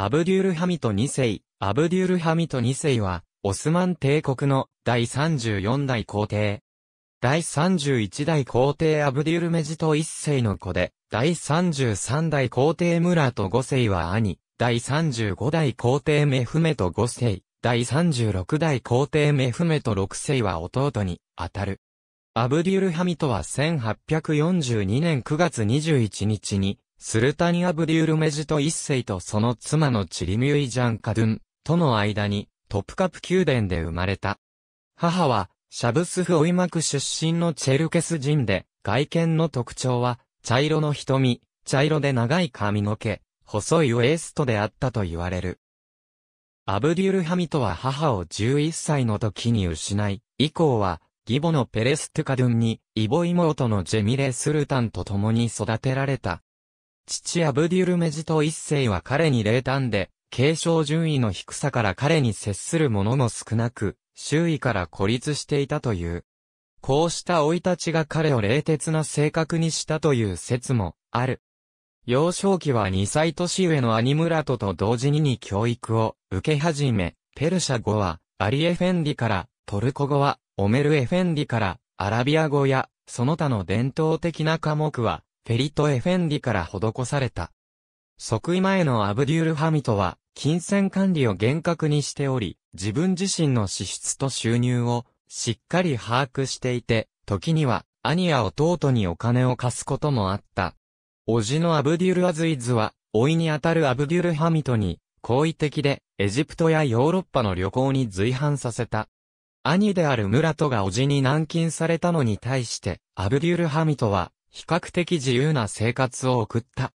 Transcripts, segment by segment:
アブデュールハミト2世、アブデュールハミト2世は、オスマン帝国の第34代皇帝。第31代皇帝アブデュールメジト1世の子で、第33代皇帝ムラと5世は兄、第35代皇帝メフメと5世、第36代皇帝メフメと6世は弟に、当たる。アブデュールハミトは1842年9月21日に、スルタニア・ブデュール・メジト一世とその妻のチリミュイ・ジャン・カドゥンとの間にトップカプ宮殿で生まれた。母はシャブスフ・オイマク出身のチェルケス人で外見の特徴は茶色の瞳、茶色で長い髪の毛、細いウエストであったと言われる。アブデュールハミトは母を11歳の時に失い、以降は、義母のペレストゥカドゥンに、イボ妹のジェミレ・スルタンと共に育てられた。父アブデュルメジト一世は彼に冷淡で、継承順位の低さから彼に接する者も少なく、周囲から孤立していたという。こうした老いたちが彼を冷徹な性格にしたという説もある。幼少期は2歳年上のアニムラトと同時にに教育を受け始め、ペルシャ語はアリエフェンディから、トルコ語はオメルエフェンディから、アラビア語やその他の伝統的な科目はフェリト・エフェンディから施された。即位前のアブデュール・ハミトは、金銭管理を厳格にしており、自分自身の支出と収入をしっかり把握していて、時には兄や弟にお金を貸すこともあった。叔父のアブデュール・アズイズは、老いにあたるアブデュール・ハミトに、好意的で、エジプトやヨーロッパの旅行に随伴させた。兄であるムラトが叔父に軟禁されたのに対して、アブデュール・ハミトは、比較的自由な生活を送った。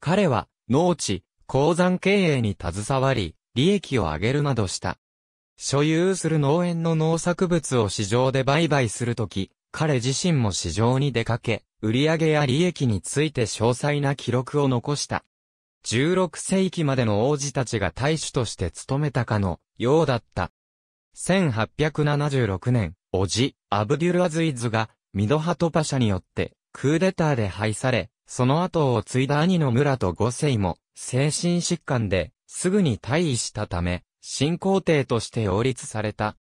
彼は、農地、鉱山経営に携わり、利益を上げるなどした。所有する農園の農作物を市場で売買するとき、彼自身も市場に出かけ、売上や利益について詳細な記録を残した。16世紀までの王子たちが大使として務めたかのようだった。1876年、おじ、アブデュルアズイズが、ミドハトパシャによってクーデターで廃され、その後を継いだ兄の村と五世も、精神疾患で、すぐに退位したため、新皇帝として擁立された。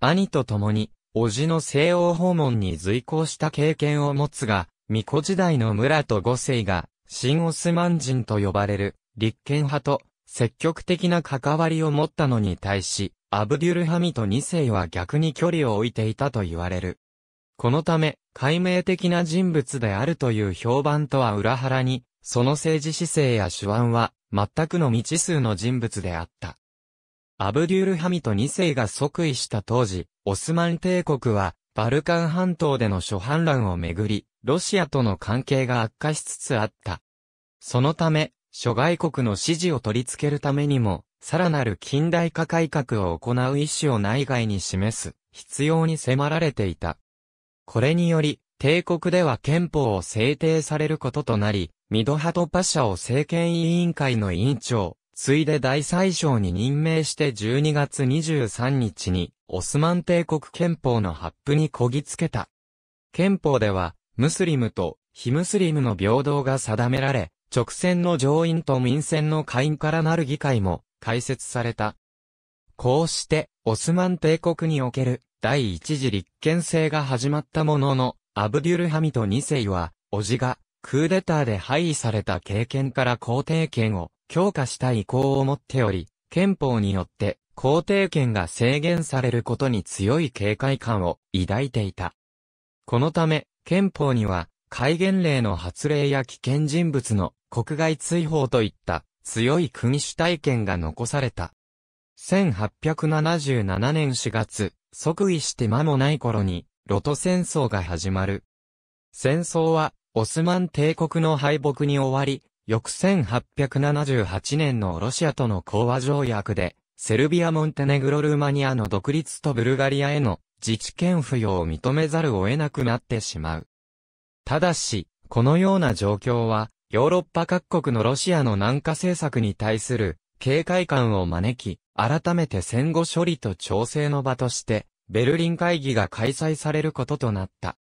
兄と共に、叔父の西欧訪問に随行した経験を持つが、巫女時代の村と五世が、新オスマン人と呼ばれる、立憲派と、積極的な関わりを持ったのに対し、アブデュルハミと二世は逆に距離を置いていたと言われる。このため、解明的な人物であるという評判とは裏腹に、その政治姿勢や手腕は、全くの未知数の人物であった。アブデュールハミト2世が即位した当時、オスマン帝国は、バルカン半島での諸反乱をめぐり、ロシアとの関係が悪化しつつあった。そのため、諸外国の支持を取り付けるためにも、さらなる近代化改革を行う意思を内外に示す、必要に迫られていた。これにより、帝国では憲法を制定されることとなり、ミドハトパシャを政権委員会の委員長、ついで大宰相に任命して12月23日に、オスマン帝国憲法の発布にこぎつけた。憲法では、ムスリムと非ムスリムの平等が定められ、直線の上院と民選の下院からなる議会も開設された。こうして、オスマン帝国における第一次立憲制が始まったものの、アブデュルハミト2世は、叔父が、クーデターで廃位された経験から皇帝権を強化した意向を持っており、憲法によって皇帝権が制限されることに強い警戒感を抱いていた。このため、憲法には、戒厳令の発令や危険人物の国外追放といった強い国主体権が残された。1877年4月、即位して間もない頃に、ロト戦争が始まる。戦争は、オスマン帝国の敗北に終わり、翌1878年のロシアとの講和条約で、セルビア・モンテネグロ・ルーマニアの独立とブルガリアへの自治権付与を認めざるを得なくなってしまう。ただし、このような状況は、ヨーロッパ各国のロシアの南下政策に対する警戒感を招き、改めて戦後処理と調整の場として、ベルリン会議が開催されることとなった。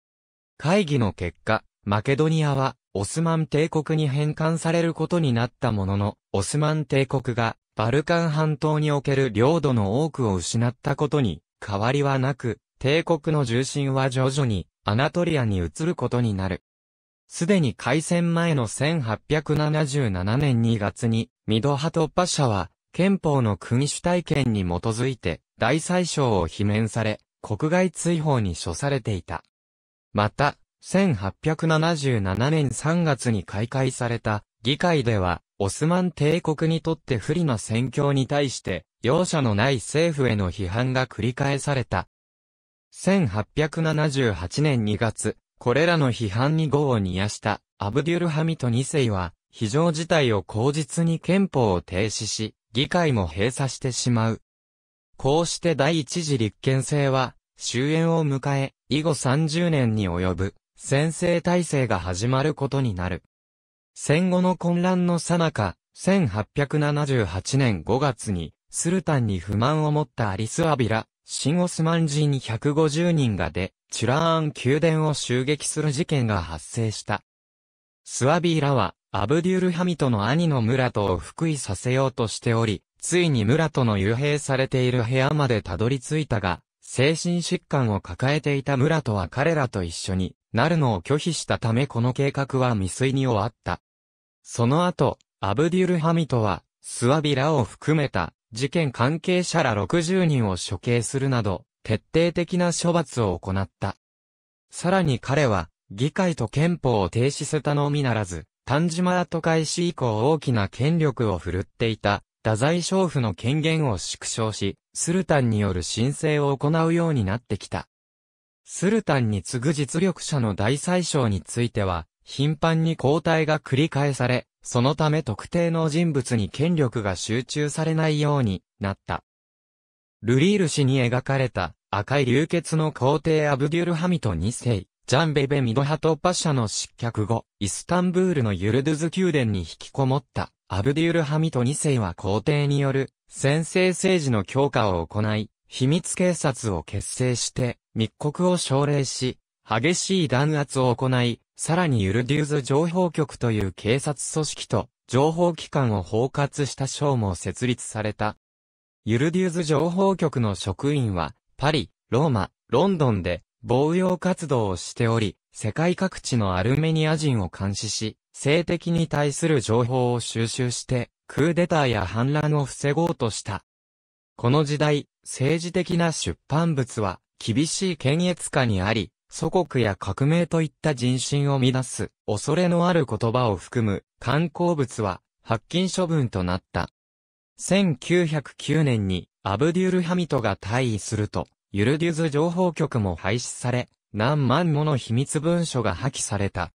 会議の結果、マケドニアは、オスマン帝国に返還されることになったものの、オスマン帝国が、バルカン半島における領土の多くを失ったことに、変わりはなく、帝国の重心は徐々に、アナトリアに移ることになる。すでに開戦前の1877年2月に、ミドハトパシャは、憲法の国主体権に基づいて、大宰相を罷免され、国外追放に処されていた。また、1877年3月に開会された議会では、オスマン帝国にとって不利な戦況に対して、容赦のない政府への批判が繰り返された。1878年2月、これらの批判に業を煮やしたアブデュルハミト2世は、非常事態を口実に憲法を停止し、議会も閉鎖してしまう。こうして第一次立憲制は終焉を迎え、以後30年に及ぶ先制体制が始まることになる。戦後の混乱の最中、1878年5月に、スルタンに不満を持ったアリス・アビラ、シン・オスマン人150人が出、チュラーン宮殿を襲撃する事件が発生した。スアビーラは、アブデュルハミトの兄のムラトを復位させようとしており、ついにムラトの遊兵されている部屋までたどり着いたが、精神疾患を抱えていたムラトは彼らと一緒になるのを拒否したためこの計画は未遂に終わった。その後、アブデュルハミトは、スワビラを含めた事件関係者ら60人を処刑するなど、徹底的な処罰を行った。さらに彼は、議会と憲法を停止せたのみならず、丹島都会市以降大きな権力を振るっていた、太宰将府の権限を縮小し、スルタンによる申請を行うようになってきた。スルタンに次ぐ実力者の大宰相については、頻繁に交代が繰り返され、そのため特定の人物に権力が集中されないようになった。ルリール氏に描かれた赤い流血の皇帝アブデュルハミト2世。ジャンベベ・ミドハトパシャの失脚後、イスタンブールのユルドゥズ宮殿に引きこもったアブデュール・ハミト2世は皇帝による先制政治の強化を行い、秘密警察を結成して、密告を奨励し、激しい弾圧を行い、さらにユルデュズ情報局という警察組織と情報機関を包括した省も設立された。ユルデュズ情報局の職員は、パリ、ローマ、ロンドンで防衛活動をしており、世界各地のアルメニア人を監視し、性的に対する情報を収集して、クーデターや反乱を防ごうとした。この時代、政治的な出版物は、厳しい検閲下にあり、祖国や革命といった人心を乱す、恐れのある言葉を含む、観光物は、発禁処分となった。1909年に、アブデュルハミトが退位すると、ユルデュズ情報局も廃止され、何万もの秘密文書が破棄された。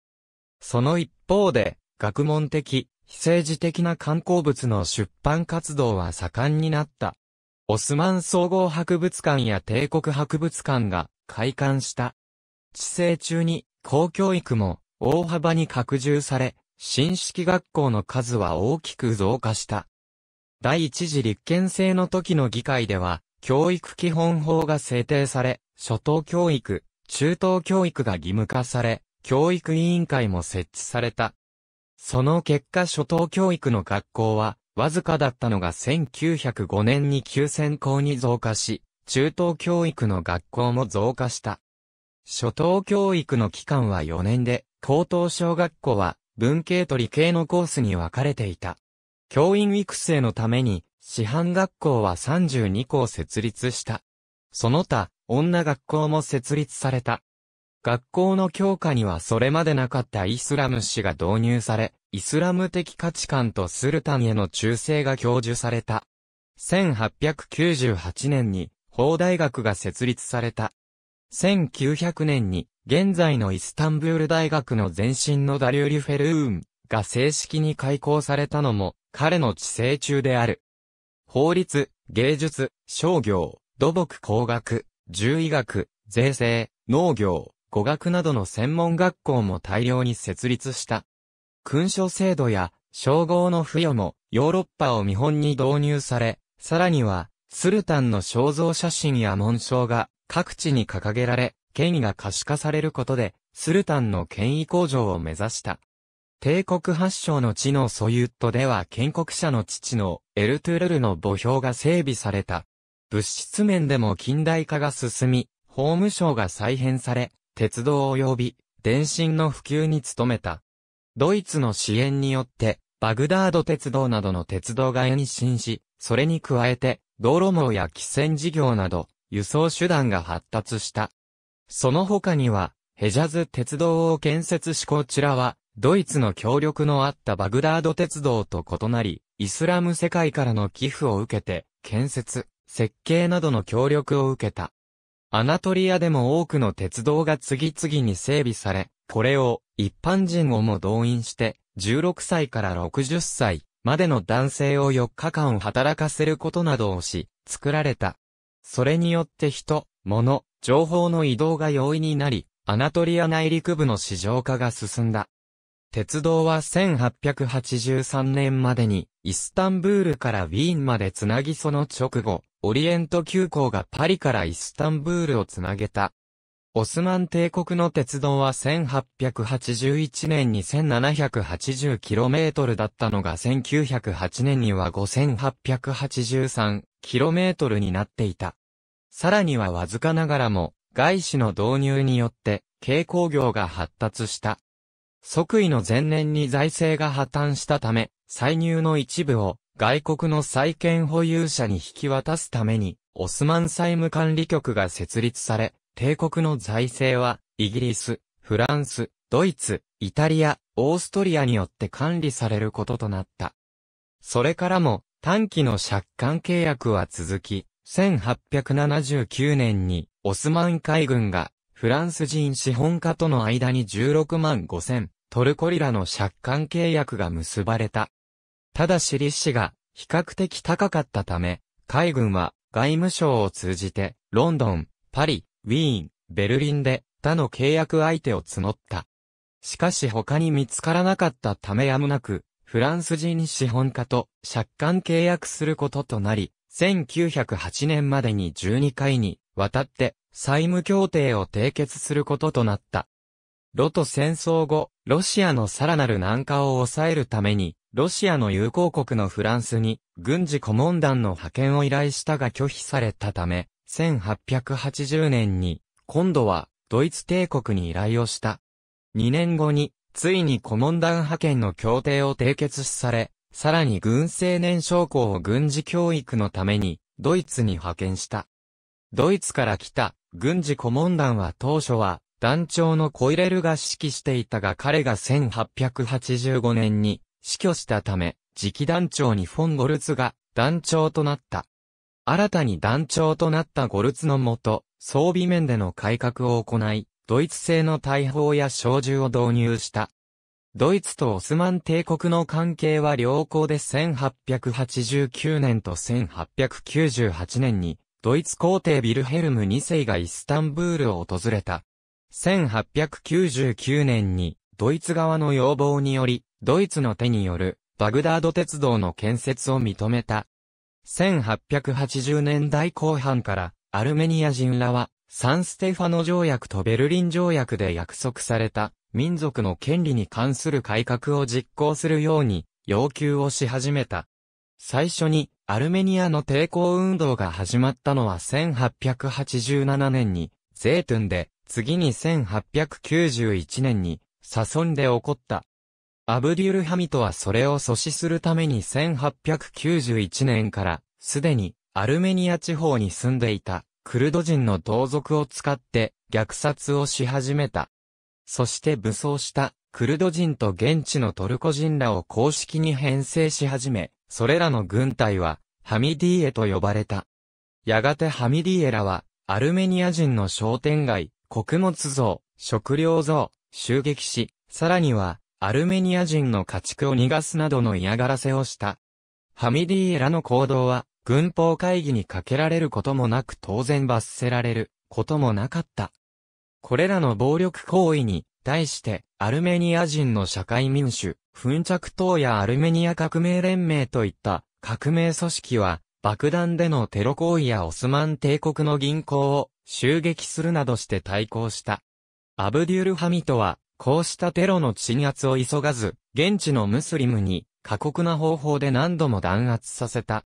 その一方で、学問的、非政治的な観光物の出版活動は盛んになった。オスマン総合博物館や帝国博物館が開館した。治世中に公教育も大幅に拡充され、新式学校の数は大きく増加した。第一次立憲制の時の議会では、教育基本法が制定され、初等教育、中等教育が義務化され、教育委員会も設置された。その結果初等教育の学校は、わずかだったのが1905年に9000校に増加し、中等教育の学校も増加した。初等教育の期間は4年で、高等小学校は文系と理系のコースに分かれていた。教員育成のために、師範学校は32校設立した。その他、女学校も設立された。学校の教科にはそれまでなかったイスラム史が導入され、イスラム的価値観とスルタンへの忠誠が教授された。1898年に、法大学が設立された。1900年に、現在のイスタンブール大学の前身のダリューリフェルーンが正式に開校されたのも、彼の治世中である。法律、芸術、商業、土木工学、獣医学、税制、農業、語学などの専門学校も大量に設立した。勲章制度や称号の付与もヨーロッパを見本に導入され、さらには、スルタンの肖像写真や紋章が各地に掲げられ、権威が可視化されることで、スルタンの権威向上を目指した。帝国発祥の地のソユットでは建国者の父のエルトゥルルの墓標が整備された。物質面でも近代化が進み、法務省が再編され、鉄道及び電信の普及に努めた。ドイツの支援によって、バグダード鉄道などの鉄道が延伸し、それに加えて、道路網や汽船事業など、輸送手段が発達した。その他には、ヘジャズ鉄道を建設しこちらは、ドイツの協力のあったバグダード鉄道と異なり、イスラム世界からの寄付を受けて、建設、設計などの協力を受けた。アナトリアでも多くの鉄道が次々に整備され、これを一般人をも動員して、16歳から60歳までの男性を4日間働かせることなどをし、作られた。それによって人、物、情報の移動が容易になり、アナトリア内陸部の市場化が進んだ。鉄道は1883年までに、イスタンブールからウィーンまでつなぎその直後、オリエント急行がパリからイスタンブールをつなげた。オスマン帝国の鉄道は1881年に 1780km だったのが1908年には 5883km になっていた。さらにはわずかながらも、外資の導入によって、軽工業が発達した。即位の前年に財政が破綻したため、歳入の一部を外国の債権保有者に引き渡すために、オスマン債務管理局が設立され、帝国の財政は、イギリス、フランス、ドイツ、イタリア、オーストリアによって管理されることとなった。それからも、短期の借款契約は続き、1879年にオスマン海軍がフランス人資本家との間に16万5千、トルコリラの借款契約が結ばれた。ただし利子が比較的高かったため、海軍は外務省を通じて、ロンドン、パリ、ウィーン、ベルリンで他の契約相手を募った。しかし他に見つからなかったためやむなく、フランス人資本家と借款契約することとなり、1908年までに12回にわたって債務協定を締結することとなった。ロと戦争後、ロシアのさらなる南下を抑えるために、ロシアの友好国のフランスに、軍事顧問団の派遣を依頼したが拒否されたため、1880年に、今度は、ドイツ帝国に依頼をした。2年後に、ついに顧問団派遣の協定を締結され、さらに軍青年将校を軍事教育のために、ドイツに派遣した。ドイツから来た、軍事顧問団は当初は、団長のコイレルが指揮していたが彼が1885年に死去したため、次期団長にフォン・ゴルツが団長となった。新たに団長となったゴルツのもと、装備面での改革を行い、ドイツ製の大砲や小銃を導入した。ドイツとオスマン帝国の関係は良好で1889年と1898年にドイツ皇帝ビルヘルム2世がイスタンブールを訪れた。1899年に、ドイツ側の要望により、ドイツの手による、バグダード鉄道の建設を認めた。1880年代後半から、アルメニア人らは、サンステファノ条約とベルリン条約で約束された、民族の権利に関する改革を実行するように、要求をし始めた。最初にアルメニアの抵抗運動が始まったのは1887年にゼートゥンで、次に1891年にサソンで起こった。アブデュルハミトはそれを阻止するために1891年からすでにアルメニア地方に住んでいたクルド人の同族を使って虐殺をし始めた。そして武装したクルド人と現地のトルコ人らを公式に編成し始め、それらの軍隊は、ハミディエと呼ばれた。やがてハミディエらは、アルメニア人の商店街、穀物像、食料像、襲撃し、さらには、アルメニア人の家畜を逃がすなどの嫌がらせをした。ハミディエラの行動は、軍法会議にかけられることもなく当然罰せられることもなかった。これらの暴力行為に対してアルメニア人の社会民主、噴着党やアルメニア革命連盟といった革命組織は、爆弾でのテロ行為やオスマン帝国の銀行を襲撃するなどして対抗した。アブデュルハミトは、こうしたテロの鎮圧を急がず、現地のムスリムに過酷な方法で何度も弾圧させた。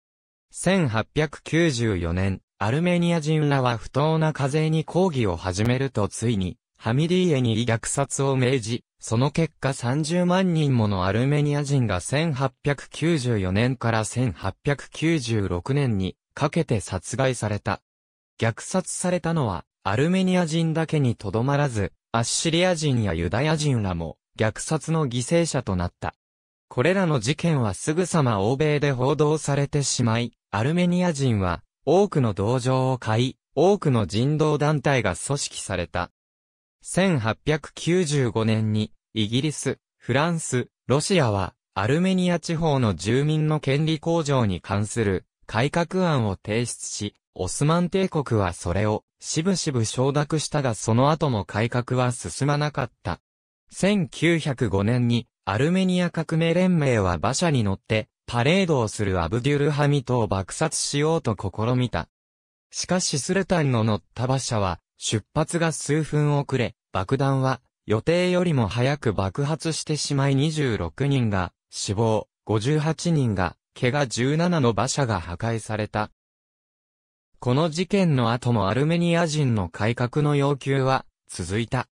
1894年、アルメニア人らは不当な課税に抗議を始めるとついに、ハミディエに虐殺を命じ、その結果30万人ものアルメニア人が1894年から1896年にかけて殺害された。虐殺されたのはアルメニア人だけにとどまらず、アッシリア人やユダヤ人らも虐殺の犠牲者となった。これらの事件はすぐさま欧米で報道されてしまい、アルメニア人は多くの同情を買い、多くの人道団体が組織された。1895年に、イギリス、フランス、ロシアは、アルメニア地方の住民の権利向上に関する改革案を提出し、オスマン帝国はそれをしぶしぶ承諾したがその後も改革は進まなかった。1905年にアルメニア革命連盟は馬車に乗ってパレードをするアブデュルハミトを爆殺しようと試みた。しかしスルタンの乗った馬車は出発が数分遅れ、爆弾は予定よりも早く爆発してしまい26人が死亡、58人が怪我17の馬車が破壊された。この事件の後もアルメニア人の改革の要求は続いた。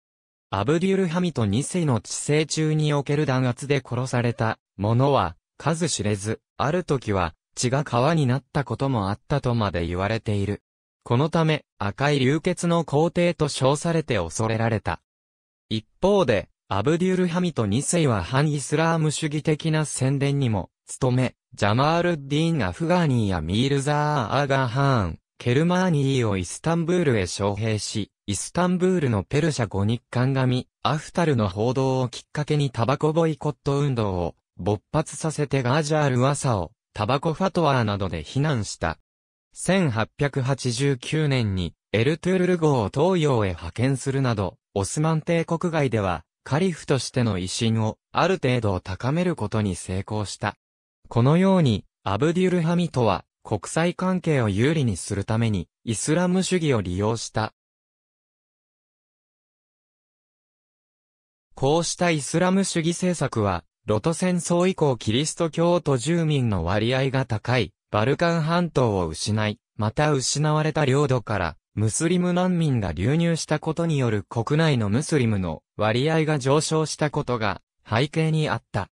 アブデュルハミト2世の治世中における弾圧で殺された者は数知れず、ある時は血が川になったこともあったとまで言われている。このため、赤い流血の皇帝と称されて恐れられた。一方で、アブデュルハミト2世は反イスラーム主義的な宣伝にも、努め、ジャマール・ディーン・アフガーニーやミールザー・アーガーハーン、ケルマーニーをイスタンブールへ招聘し、イスタンブールのペルシャ五日間紙、アフタルの報道をきっかけにタバコボイコット運動を勃発させてガージャール・ワサを、タバコファトワーなどで非難した。1889年にエルトゥールル号を東洋へ派遣するなど、オスマン帝国外では、カリフとしての威信をある程度高めることに成功した。このように、アブデュルハミトは国際関係を有利にするためにイスラム主義を利用した。こうしたイスラム主義政策は、ロト戦争以降キリスト教徒住民の割合が高いバルカン半島を失い、また失われた領土から、ムスリム難民が流入したことによる国内のムスリムの割合が上昇したことが背景にあった。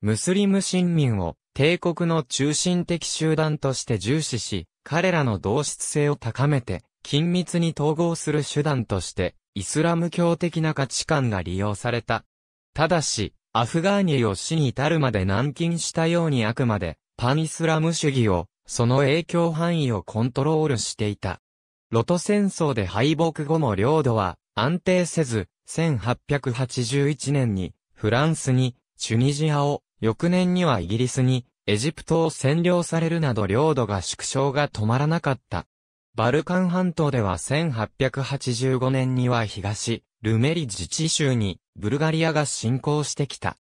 ムスリム新民を帝国の中心的集団として重視し、彼らの同質性を高めて、緊密に統合する手段として、イスラム教的な価値観が利用された。ただし、アフガーニを死に至るまで軟禁したようにあくまで、パンイスラム主義を、その影響範囲をコントロールしていた。ロト戦争で敗北後も領土は安定せず、1881年にフランスにチュニジアを、翌年にはイギリスにエジプトを占領されるなど領土が縮小が止まらなかった。バルカン半島では1885年には東、ルメリ自治州にブルガリアが侵攻してきた。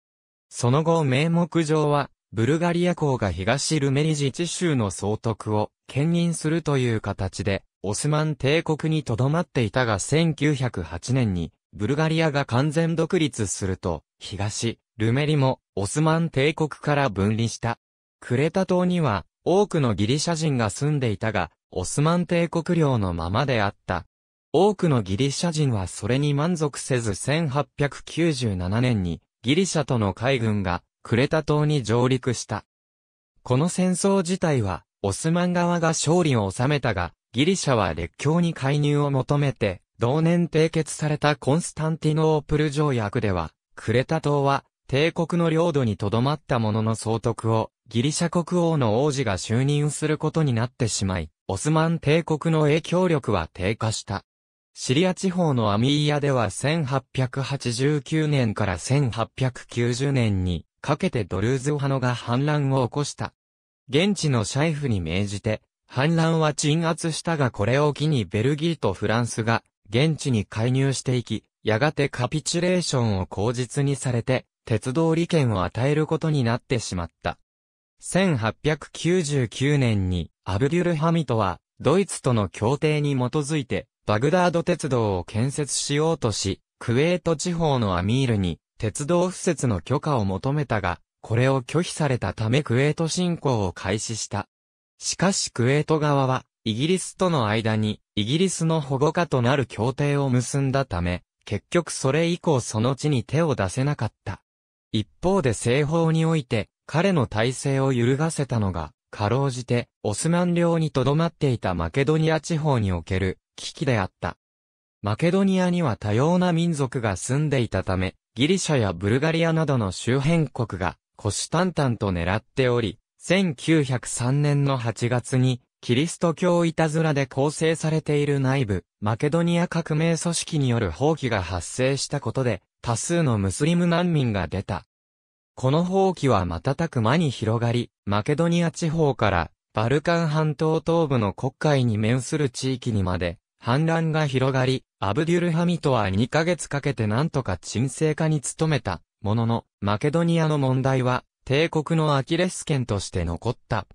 その後名目上はブルガリア公が東ルメリ自治州の総督を兼任するという形で、オスマン帝国に留まっていたが1908年に、ブルガリアが完全独立すると、東、ルメリも、オスマン帝国から分離した。クレタ島には、多くのギリシャ人が住んでいたが、オスマン帝国領のままであった。多くのギリシャ人はそれに満足せず1897年に、ギリシャとの海軍がクレタ島に上陸した。この戦争自体は、オスマン側が勝利を収めたが、ギリシャは列強に介入を求めて、同年締結されたコンスタンティノープル条約では、クレタ島は帝国の領土に留まったものの総督をギリシャ国王の王子が就任することになってしまい、オスマン帝国の影響力は低下した。シリア地方のアミーヤでは1889年から1890年にかけてドルーズ派のが反乱を起こした。現地のシャイフに命じて、反乱は鎮圧したがこれを機にベルギーとフランスが現地に介入していき、やがてカピチュレーションを口実にされて、鉄道利権を与えることになってしまった。1899年にアブデュルハミトはドイツとの協定に基づいてバグダード鉄道を建設しようとし、クウェート地方のアミールに鉄道敷設の許可を求めたが、これを拒否されたためクウェート侵攻を開始した。しかしクウェート側は、イギリスとの間に、イギリスの保護下となる協定を結んだため、結局それ以降その地に手を出せなかった。一方で西方において、彼の体制を揺るがせたのが、かろうじて、オスマン領に留まっていたマケドニア地方における、危機であった。マケドニアには多様な民族が住んでいたため、ギリシャやブルガリアなどの周辺国が虎視眈々と狙っており、1903年の8月に、キリスト教いたずらで構成されている内部、マケドニア革命組織による放棄が発生したことで、多数のムスリム難民が出た。この放棄は瞬く間に広がり、マケドニア地方から、バルカン半島東部の国会に面する地域にまで、反乱が広がり、アブデュルハミトは2ヶ月かけてなんとか沈静化に努めた、ものの、マケドニアの問題は、帝国のアキレス腱として残った。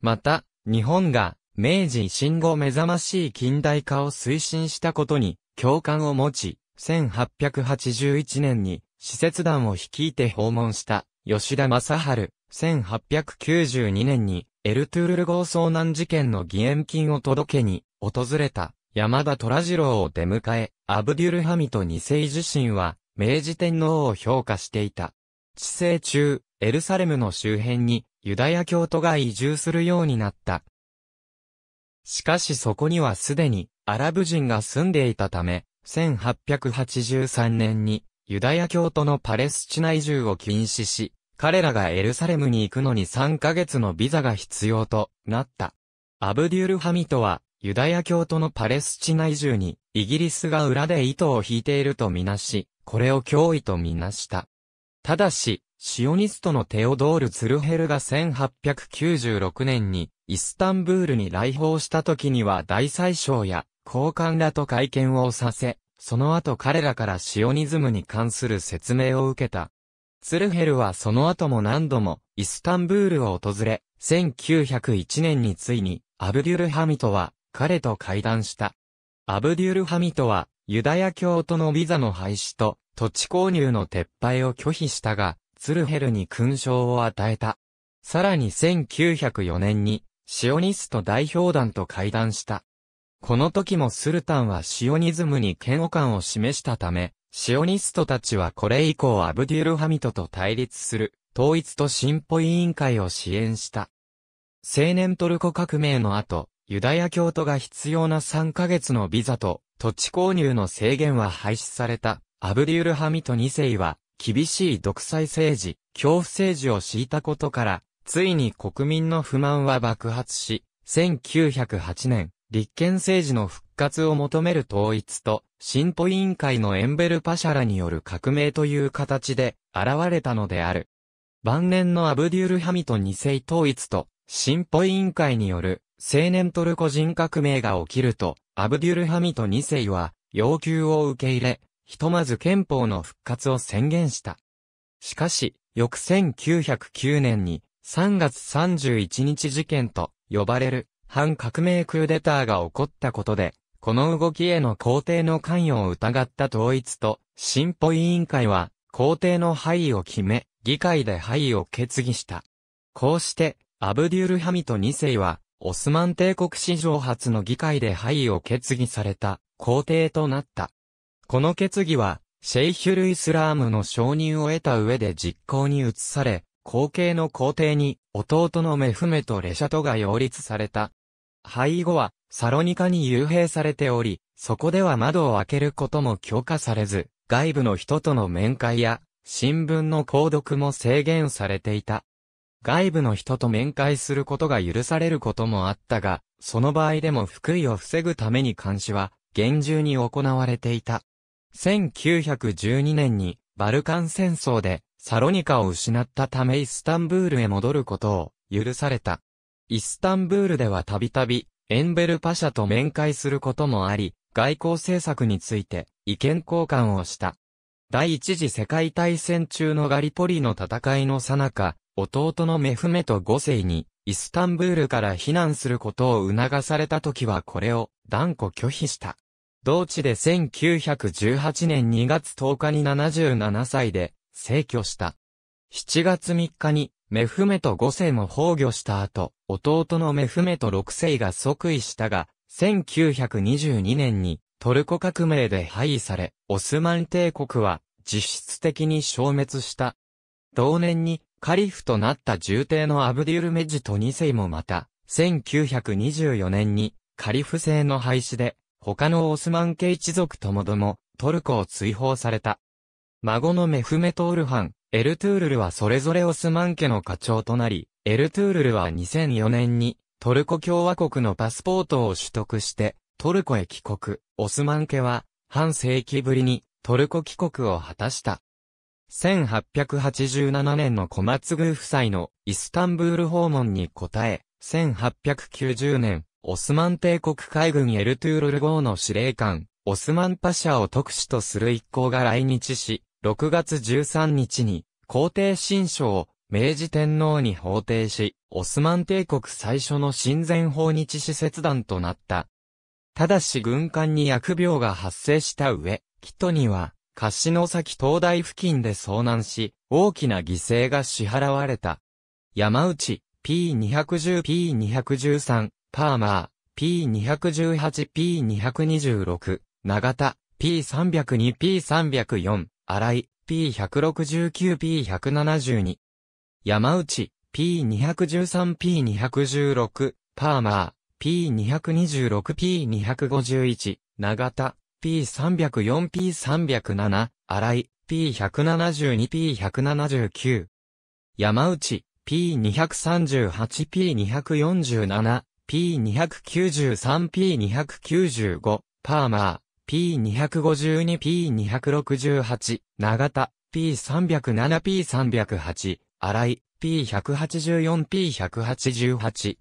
また、日本が、明治維新後目覚ましい近代化を推進したことに、共感を持ち、1881年に、使節団を率いて訪問した、吉田正春、1892年に、エルトゥールル号遭難事件の義援金を届けに、訪れた。山田虎次郎を出迎え、アブデュルハミト2世自身は、明治天皇を評価していた。治世中、エルサレムの周辺に、ユダヤ教徒が移住するようになった。しかしそこにはすでに、アラブ人が住んでいたため、1883年に、ユダヤ教徒のパレスチナ移住を禁止し、彼らがエルサレムに行くのに3ヶ月のビザが必要となった。アブデュルハミトはユダヤ教徒のパレスチナ移住に、イギリスが裏で糸を引いているとみなし、これを脅威とみなした。ただし、シオニストのテオドール・ツルヘルが1896年にイスタンブールに来訪した時には大宰相や高官らと会見をさせ、その後彼らからシオニズムに関する説明を受けた。ツルヘルはその後も何度もイスタンブールを訪れ、1901年についにアブデュルハミトは彼と会談した。アブデュルハミトは、ユダヤ教徒のビザの廃止と、土地購入の撤廃を拒否したが、ツルヘルに勲章を与えた。さらに1904年に、シオニスト代表団と会談した。この時もスルタンはシオニズムに嫌悪感を示したため、シオニストたちはこれ以降アブデュルハミトと対立する、統一と進歩委員会を支援した。青年トルコ革命の後、ユダヤ教徒が必要な3ヶ月のビザと土地購入の制限は廃止された。アブディウル・ハミト2世は厳しい独裁政治、恐怖政治を敷いたことから、ついに国民の不満は爆発し、1908年、立憲政治の復活を求める統一と、進歩委員会のエンベル・パシャラによる革命という形で現れたのである。晩年のアブデュール・ハミト2世統一と、進歩委員会による青年トルコ人革命が起きると、アブデュルハミト2世は、要求を受け入れ、ひとまず憲法の復活を宣言した。しかし、翌1909年に、3月31日事件と呼ばれる反革命クーデターが起こったことで、この動きへの皇帝の関与を疑った統一と、進歩委員会は、皇帝の範囲を決め、議会で範囲を決議した。こうして、アブデュルハミト2世は、オスマン帝国史上初の議会で廃位を決議された皇帝となった。この決議は、シェイヒュル・イスラームの承認を得た上で実行に移され、後継の皇帝に弟のメフメとレシャトが擁立された。廃位後はサロニカに幽閉されており、そこでは窓を開けることも許可されず、外部の人との面会や新聞の購読も制限されていた。外部の人と面会することが許されることもあったが、その場合でも福井を防ぐために監視は厳重に行われていた。1912年にバルカン戦争でサロニカを失ったためイスタンブールへ戻ることを許された。イスタンブールではたびたびエンベルパシャと面会することもあり、外交政策について意見交換をした。第一次世界大戦中のガリポリの戦いの最中、弟のメフメト5世に、イスタンブールから避難することを促された時はこれを断固拒否した。同地で1918年2月10日に77歳で、逝去した。7月3日に、メフメト5世も崩御した後、弟のメフメト6世が即位したが、1922年にトルコ革命で廃位され、オスマン帝国は実質的に消滅した。同年にカリフとなった重帝のアブディールメジト2世もまた、1924年にカリフ制の廃止で、他のオスマン系一族ともども、トルコを追放された。孫のメフメトールハン、エルトゥールルはそれぞれオスマン家の課長となり、エルトゥールルは2004年にトルコ共和国のパスポートを取得してトルコへ帰国。オスマン家は半世紀ぶりにトルコ帰国を果たした。1887年の小松宮夫妻のイスタンブール訪問に応え、1890年、オスマン帝国海軍エルトゥールル号の司令官、オスマンパシャを特使とする一行が来日し、6月13日に、皇帝新書を明治天皇に法定し、オスマン帝国最初の親善訪日使節団となった。ただし軍艦に薬病が発生した上、キトには、柏崎灯台付近で遭難し、大きな犠牲が支払われた。山内、P210、P213、パーマー、P218、P226、長田、P302、P304、荒井、P169、P172。山内、P213、P216、パーマー、P226、P251、長田、P304、P307、荒井、P172、P179。山内、P238、P247、P293、P295、パーマー、P252、P268、長田、P307、P308、荒井、P184、P188。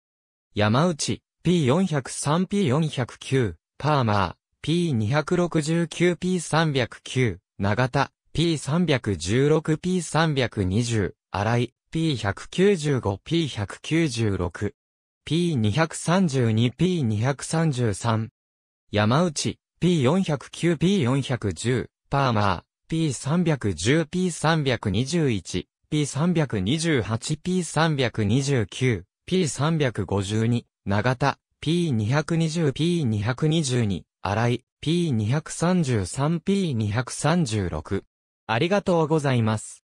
山内、P403、P409、パーマー、P269、P309、長田、P316、P320、新井、P195、P196、P232、P233、山内、P409、P410、パーマー、P310、P321、P328、P329、P352、長田、P220、P222、新井 P233P236。ありがとうございます。